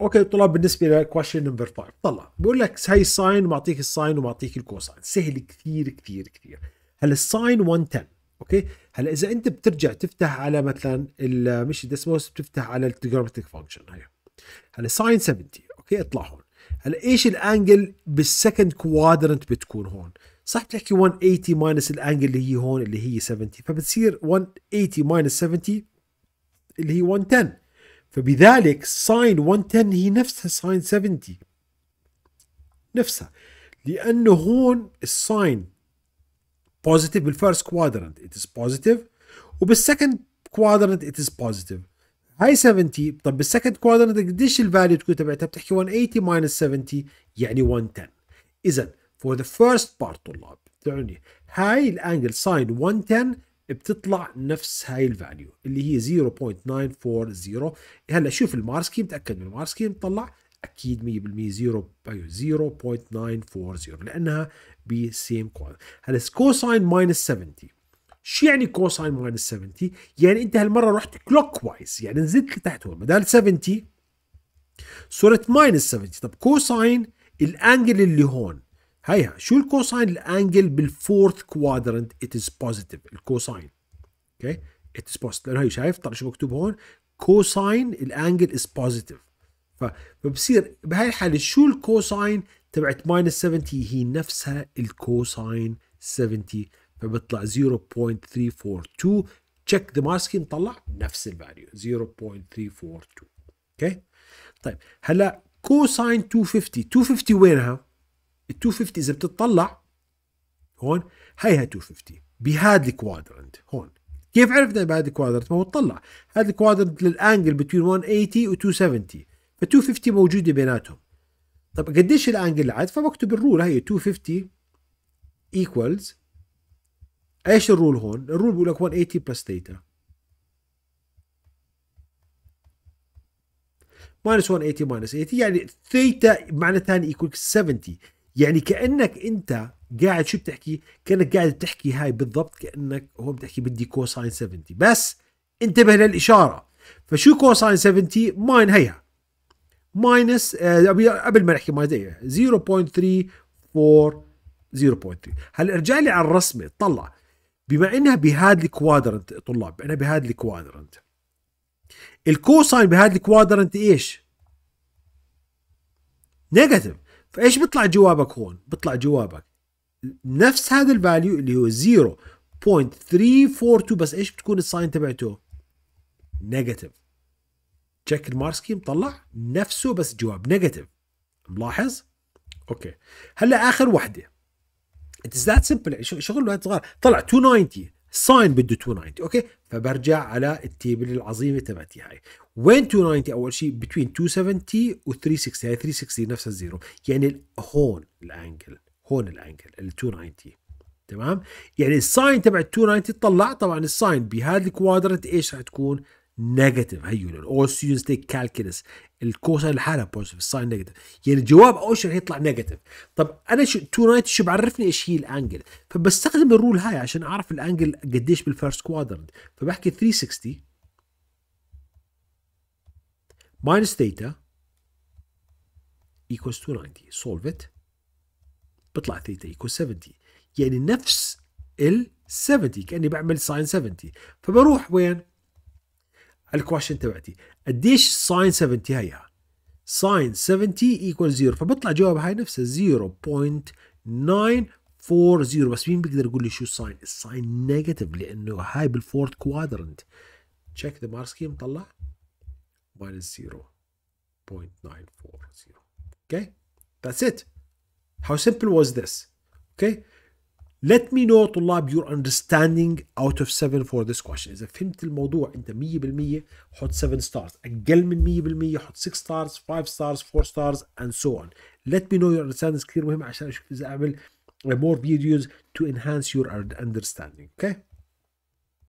اوكي الطلاب بالنسبه للكويشن نمبر 5 طلع بقول لك هاي الساين معطيك الساين ومعطيك الكوساين سهل كثير كثير كثير هلا الساين 110 اوكي هلا اذا انت بترجع تفتح على مثلا مش الديسموس بتفتح على التريجونومتريك فانكشن هي هلا ساين 70 اوكي اطلع هون هلا ايش الانجل بالسكند كوادرنت بتكون هون صح بتحكي 180 ماينس الانجل اللي هي هون اللي هي 70 فبتصير 180 ماينس 70 اللي هي 110 فبذلك ساين 110 هي نفسها ساين 70 نفسها لانه هون الساين بوزيتيف بالفيرست كوادرنت ات از بوزيتيف وبالسكند كوادرنت ات از بوزيتيف هاي 70 طب بالسكند كوادرنت قديش الفاليو تكون تبعتها بتحكي 180 ماينس 70 يعني 110 اذا فور ذا فيرست بارت طلاب هاي الانجل ساين 110 بتطلع نفس هاي الفاليو اللي هي 0.940 هلا شوف المارس كي متاكد من كي طلع اكيد 100% 0.940 لانها بسيم كواد هلا كوساين ماينس 70 شو يعني كوساين ماينس 70 يعني انت هالمره رحت كلوك وايز يعني نزلت لتحت هون بدال 70 صرت ماينس 70 طب كوساين الانجل اللي هون هيا شو الكوساين الانجل بالفورث كوادرنت ات از بوزيتيف الكوساين اوكي ات از بوزيتيف لانه هي شايف طلع شو مكتوب هون كوساين الانجل از بوزيتيف فبصير بهاي الحاله شو الكوساين تبعت ماينس 70 هي نفسها الكوساين 70 فبيطلع 0.342 تشيك ذا ماسكي مطلع نفس الفاليو 0.342 اوكي okay. طيب هلا كوساين 250 250 وينها؟ ال 250 اذا بتطلع هون هيها 250 بهذا الكوادرنت هون كيف عرفنا بهذا الكوادرنت؟ ما هو تطلع هذا الكوادرنت للانجل بين 180 و 270 ف 250 موجوده بيناتهم طب قديش الانجل عاد؟ فبكتب الرول هي 250 ايكوالز ايش الرول هون؟ الرول بيقول لك 180 بلس ثيتا ماينس 180 ماينس 80 يعني ثيتا معنى ثاني ايكوال 70 يعني كانك انت قاعد شو بتحكي كانك قاعد بتحكي هاي بالضبط كانك هو بتحكي بدي كوساين 70 بس انتبه للاشاره فشو كوساين 70 ماين هيها ماينس قبل ما نحكي ماينس 0.3 0.3 هلا ارجع لي على الرسمه طلع بما انها بهذا الكوادرنت طلاب انا بهذا الكوادرنت الكوساين بهذا الكوادرنت ايش؟ نيجاتيف فايش بيطلع جوابك هون؟ بيطلع جوابك نفس هذا الفاليو اللي هو 0.342 بس ايش بتكون الساين تبعته؟ نيجاتيف تشيك المارسكي مطلع نفسه بس جواب نيجاتيف ملاحظ؟ اوكي هلا اخر وحده اتس ذات سمبل شغل صغار طلع 290 ساين بده 290 اوكي فبرجع على التيبل العظيمه تبعتي هاي وين 290 اول شيء بتوين 270 و 360 هاي 360 نفس الزيرو يعني هون الانجل هون الانجل ال 290 تمام يعني الساين تبع ال 290 طلع طبعا الساين بهذا الكوادرنت ايش رح تكون نيجاتيف هيو ستودنتس تيك كالكلس الكوساين الحالة بوزيتيف الساين نيجاتيف يعني الجواب اول شيء يطلع نيجاتيف طب انا شو تو نايت شو بعرفني ايش هي الانجل فبستخدم الرول هاي عشان اعرف الانجل قديش بالفيرست كوادرنت فبحكي 360 ماينس ثيتا ايكوز 290 سولف ات بطلع ثيتا ايكوز 70 يعني نفس ال 70 كاني بعمل ساين 70 فبروح وين؟ الكواشن تبعتي قديش ساين 70 هيها ساين 70 ايكوال 0 فبطلع جواب هاي نفسه 0.940 بس مين بيقدر يقول لي شو الساين الساين نيجاتيف لانه هاي بالفورت كوادرنت تشيك ذا مارس كيم مطلع ماينس 0.940 اوكي ذاتس ات هاو سمبل واز ذس اوكي let me know طلاب your understanding out of 7 for this question إذا فهمت الموضوع أنت 100% حط 7 stars أقل من 100% حط 6 stars 5 stars 4 stars and so on let me know your understanding كثير مهم عشان أشوف إذا أعمل more videos to enhance your understanding okay